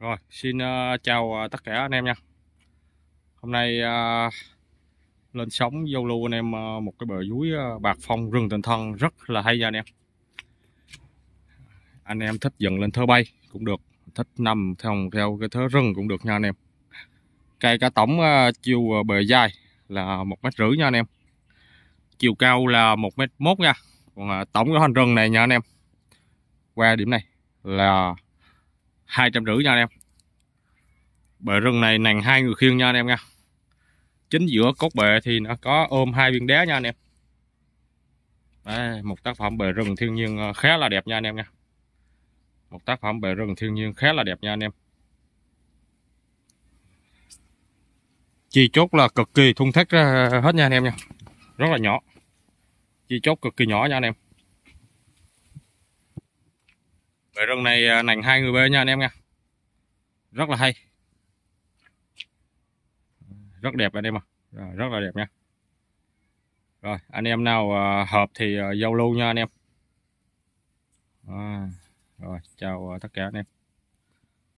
Rồi, xin uh, chào uh, tất cả anh em nha Hôm nay uh, lên sóng giao lưu anh em uh, một cái bờ dưới uh, bạc phong rừng tình thân rất là hay nha anh em Anh em thích dựng lên thơ bay cũng được Thích nằm theo, theo cái thớ rừng cũng được nha anh em Cây cá tổng uh, chiều uh, bề dài là một mét rưỡi nha anh em Chiều cao là một mét mốt nha Còn uh, tổng cái hành rừng này nha anh em Qua điểm này là hai trăm rưỡi nha anh em bệ rừng này nặng hai người khiêng nha anh em nha chính giữa cốt bệ thì nó có ôm hai viên đá nha anh em Đây một tác phẩm bề rừng thiên nhiên ờ, khá là đẹp nha anh em nha một tác phẩm bề rừng thiên nhiên khá là đẹp nha anh em chi chốt là cực kỳ thun thắt hết nha anh em nha rất là nhỏ chi chốt cực kỳ nhỏ nha anh em bể rừng này à, nành hai người bơi nha anh em nha rất là hay rất đẹp anh em ạ à. rất là đẹp nha rồi anh em nào à, hợp thì à, giao lưu nha anh em à, rồi chào tất cả anh em